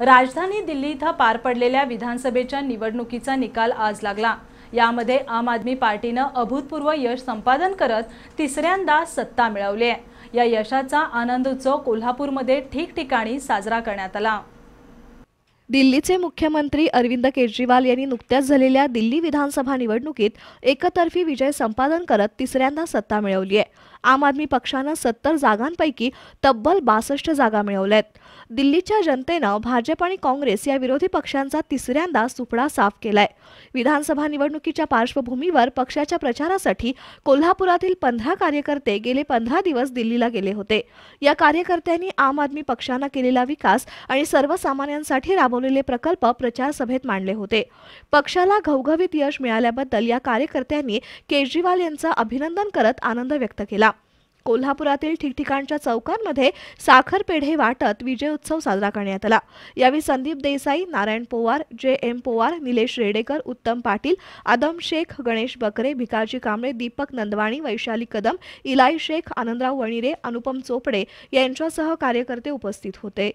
राजधानी दिल्ली इथं पार पडलेल्या विधानसभेच्या निवडणुकीचा निकाल आज लागला यामध्ये आम आदमी पार्टीनं अभूतपूर्व यश संपादन करत तिसऱ्यांदा सत्ता मिळवली आहे या यशाचा आनंदोत्सव कोल्हापूरमध्ये ठिकठिकाणी साजरा करण्यात आला दिल्लीचे मुख्यमंत्री अरविंद केजरीवाल यांनी नुकत्याच झालेल्या दिल्ली विधानसभा निवडणुकीत एकतर्फी विजय संपादन करत तिसऱ्यांदा सत्ता मिळवली आहे आम आदमी पक्षानं सत्तर जागांपैकी तब्बल बासष्ट जागा मिळवल्या दिल्लीच्या जनतेनं भाजप आणि काँग्रेस या विरोधी पक्षांचा तिसऱ्यांदा सुपडा साफ केलाय विधानसभा निवडणुकीच्या पार्श्वभूमीवर पक्षाच्या प्रचारासाठी कोल्हापुरातील पंधरा कार्यकर्ते गेले पंधरा दिवस दिल्लीला गेले होते या कार्यकर्त्यांनी आम आदमी पक्षानं केलेला विकास आणि सर्वसामान्यांसाठी राबवलेले प्रकल्प प्रचार सभेत मांडले होते पक्षाला घवघवीत यश मिळाल्याबद्दल या कार्यकर्त्यांनी केजरीवाल यांचं अभिनंदन करत आनंद व्यक्त केला कोल्हापुरातील ठिकठिकाणच्या चौकांमध्ये साखरपेढे वाटत विजय उत्सव साजरा करण्यात आला यावेळी संदीप देसाई नारायण पोवार जे एम पोवार निलेश रेडेकर उत्तम पाटील आदम शेख गणेश बकरे भिकाजी कांबळे दीपक नंदवाणी वैशाली कदम इलाई शेख आनंदराव वणिरे अनुपम चोपडे यांच्यासह कार्यकर्ते उपस्थित होते